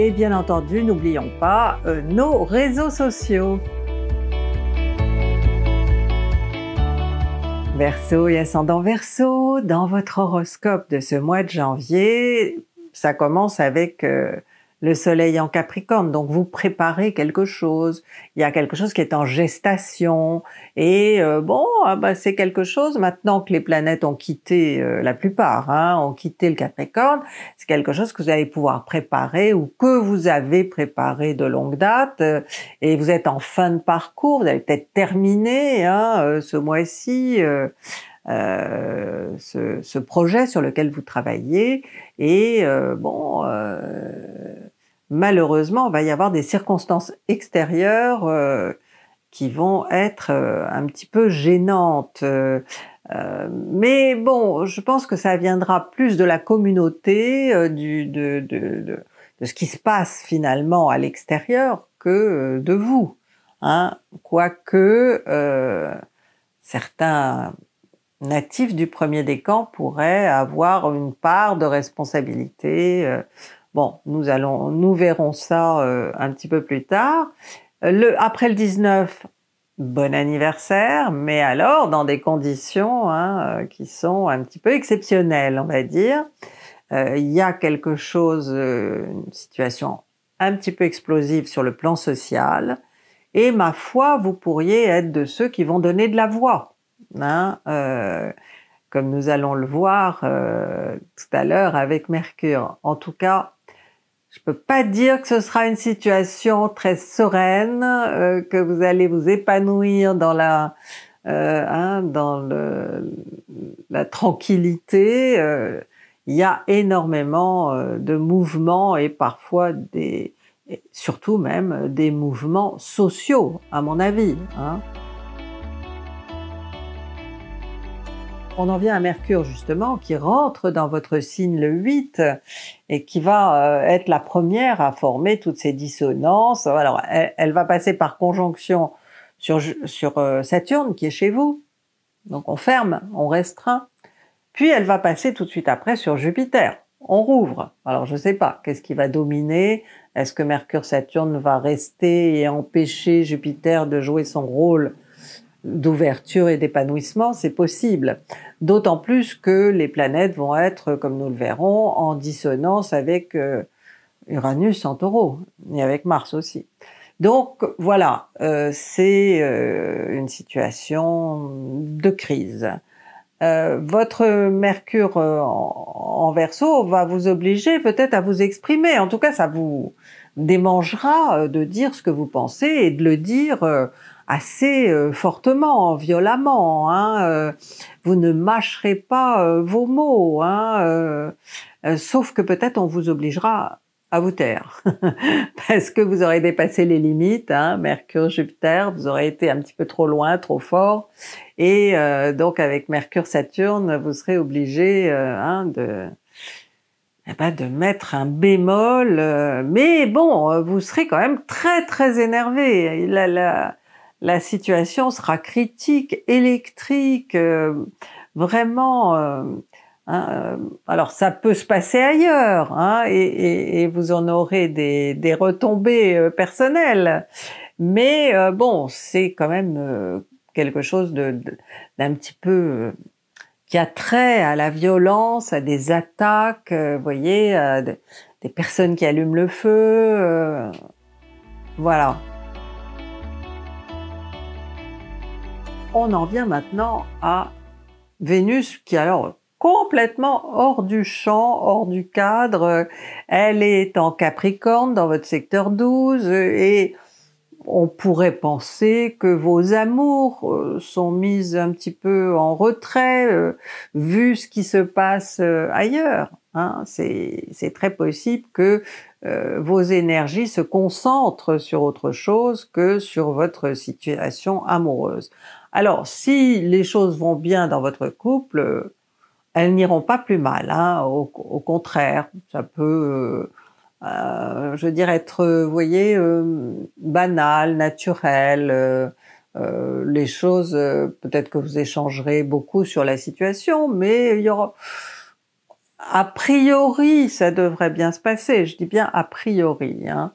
Et bien entendu, n'oublions pas euh, nos réseaux sociaux. Verseau et ascendant Verseau, dans votre horoscope de ce mois de janvier, ça commence avec euh, le soleil en Capricorne, donc vous préparez quelque chose, il y a quelque chose qui est en gestation, et euh, bon, ah bah c'est quelque chose, maintenant que les planètes ont quitté, euh, la plupart, hein, ont quitté le Capricorne, c'est quelque chose que vous allez pouvoir préparer ou que vous avez préparé de longue date, euh, et vous êtes en fin de parcours, vous avez peut-être terminé hein, ce mois-ci. ce, projet sur lequel vous travaillez et bon malheureusement, il va y avoir des circonstances extérieures euh, qui vont être euh, un petit peu gênantes. Euh, mais bon, je pense que ça viendra plus de la communauté, de, ce qui se passe finalement à l'extérieur que de vous. Hein. Quoique certains natifs du premier décan pourraient avoir une part de responsabilité Bon, nous allons, nous verrons ça euh, un petit peu plus tard. après le 19, bon anniversaire, mais alors dans des conditions hein, euh, qui sont un petit peu exceptionnelles, on va dire. Euh, il y a quelque chose, une situation un petit peu explosive sur le plan social, et ma foi, vous pourriez être de ceux qui vont donner de la voix. Hein, comme nous allons le voir tout à l'heure avec Mercure. En tout cas, je peux pas dire que ce sera une situation très sereine, euh, que vous allez vous épanouir dans la euh, hein, dans le, la tranquillité. Euh, il y a énormément de mouvements et parfois des surtout même des mouvements sociaux, à mon avis. Hein. on en vient à Mercure justement qui rentre dans votre signe le 8 et qui va euh, être la première à former toutes ces dissonances. Alors elle, va passer par conjonction sur, sur euh, Saturne qui est chez vous. Donc on ferme, on restreint. Puis elle va passer tout de suite après sur Jupiter. On rouvre. Alors je ne sais pas, qu'est-ce qui va dominer Est-ce que Mercure-Saturne va rester et empêcher Jupiter de jouer son rôle d'ouverture et d'épanouissement, c'est possible. D'autant plus que les planètes vont être, comme nous le verrons, en dissonance avec euh, Uranus en taureau, et avec Mars aussi. Donc voilà, euh, c'est euh, une situation de crise. votre Mercure en, en verso va vous obliger peut-être à vous exprimer. En tout cas, ça vous démangera de dire ce que vous pensez et de le dire assez euh, fortement, violemment. Hein, euh. vous ne mâcherez pas euh, vos mots, hein, sauf que peut-être on vous obligera à vous taire, parce que vous aurez dépassé les limites, hein. Mercure, Jupiter, vous aurez été un petit peu trop loin, trop fort, et donc avec Mercure, Saturne, vous serez obligé de, eh ben, de mettre un bémol, mais bon, vous serez quand même très très énervé. la, la situation sera critique, électrique, euh, vraiment. Euh, hein, euh, alors ça peut se passer ailleurs, hein, et, vous en aurez des, retombées personnelles. Mais bon, c'est quand même quelque chose d'un petit peu qui a trait à la violence, à des attaques, vous voyez, des personnes qui allument le feu. voilà. on en vient maintenant à Vénus qui alors complètement hors du champ, hors du cadre. Elle est en Capricorne dans votre secteur 12 et on pourrait penser que vos amours euh, sont mises un petit peu en retrait euh, vu ce qui se passe euh, ailleurs. Hein. c'est très possible que vos énergies se concentrent sur autre chose que sur votre situation amoureuse. Alors, si les choses vont bien dans votre couple, euh, elles n'iront pas plus mal. Hein. Au, contraire, ça peut, euh, euh, je veux dire, être, vous voyez, banal, naturel. les choses, peut-être que vous échangerez beaucoup sur la situation, mais il y aura, a priori, ça devrait bien se passer. Je dis bien a priori. Hein.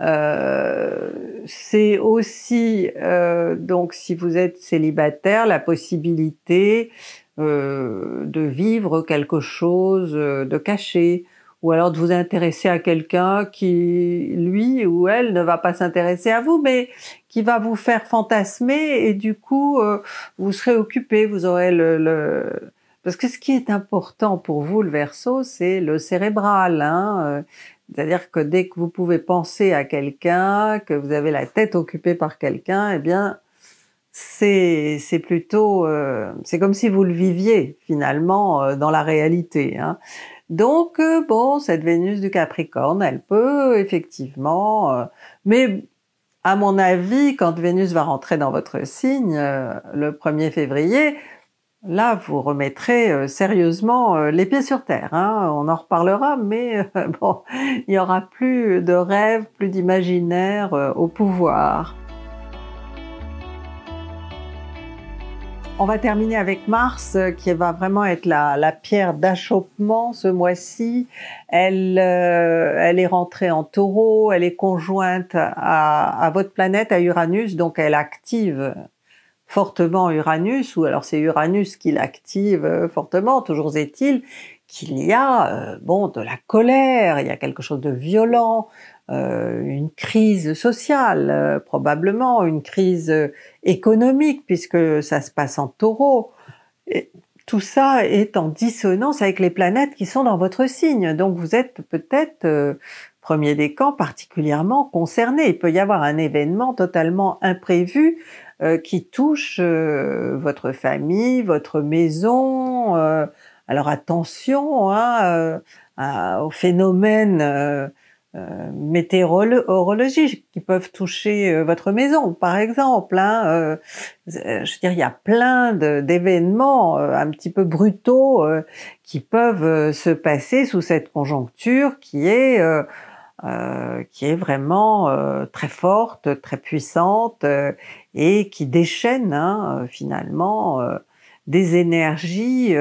Euh, c'est aussi, euh, donc si vous êtes célibataire, la possibilité euh, de vivre quelque chose euh, de caché ou alors de vous intéresser à quelqu'un qui, lui ou elle, ne va pas s'intéresser à vous, mais qui va vous faire fantasmer et du coup, euh, vous serez occupé, vous aurez le, le, Parce que ce qui est important pour vous, le verso, c'est le cérébral. Hein. C'est-à-dire que dès que vous pouvez penser à quelqu'un, que vous avez la tête occupée par quelqu'un, eh bien, c'est c'est plutôt euh, c'est comme si vous le viviez finalement euh, dans la réalité. Hein. Donc euh, bon, cette Vénus du Capricorne, elle peut effectivement, mais à mon avis, quand Vénus va rentrer dans votre signe le 1er février, là, vous remettrez euh, sérieusement euh, les pieds sur terre. Hein. On en reparlera, mais euh, bon, il n'y aura plus de rêves, plus d'imaginaire au pouvoir. On va terminer avec Mars, qui va vraiment être la, pierre d'achoppement ce mois-ci. Elle, est rentrée en taureau, elle est conjointe à, à votre planète, à Uranus, donc elle active fortement Uranus, ou alors c'est Uranus qui l'active euh, fortement, toujours est-il qu'il y a euh, bon de la colère, il y a quelque chose de violent, euh, une crise sociale probablement, une crise économique puisque ça se passe en taureau. tout ça est en dissonance avec les planètes qui sont dans votre signe. Donc vous êtes peut-être premier des camps, particulièrement concerné. Il peut y avoir un événement totalement imprévu euh, qui touchent euh, votre famille, votre maison. Euh, alors attention hein, aux phénomènes météorologiques qui peuvent toucher votre maison, par exemple. Hein, je veux dire, il y a plein d'événements un petit peu brutaux qui peuvent se passer sous cette conjoncture qui est euh, qui est vraiment euh, très forte, très puissante euh, et qui déchaîne hein, finalement des énergies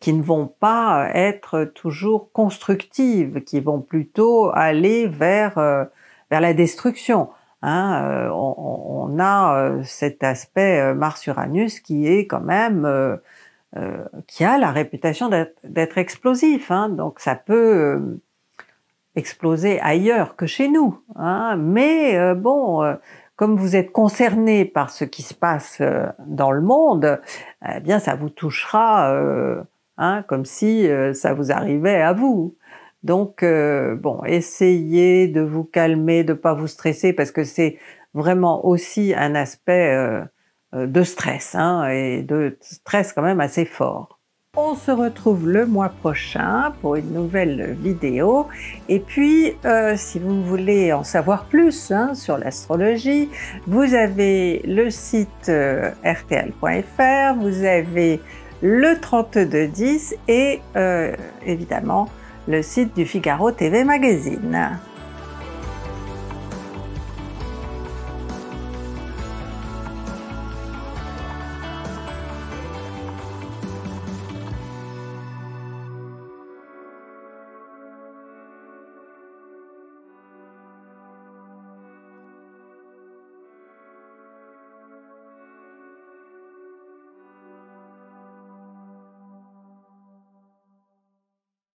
qui ne vont pas être toujours constructives, qui vont plutôt aller vers, vers la destruction. Hein. On, a cet aspect Mars-Uranus qui est quand même... qui a la réputation d'être explosif, hein. donc ça peut exploser ailleurs que chez nous. Hein. Mais euh, bon, euh, comme vous êtes concerné par ce qui se passe euh, dans le monde, eh bien ça vous touchera, hein, comme si ça vous arrivait à vous. Donc bon, essayez de vous calmer, de pas vous stresser, parce que c'est vraiment aussi un aspect de stress hein, et de stress quand même assez fort. On se retrouve le mois prochain pour une nouvelle vidéo. Et puis, euh, si vous voulez en savoir plus hein, sur l'astrologie, vous avez le site rtl.fr, euh, vous avez le 3210 et euh, évidemment le site du Figaro TV Magazine.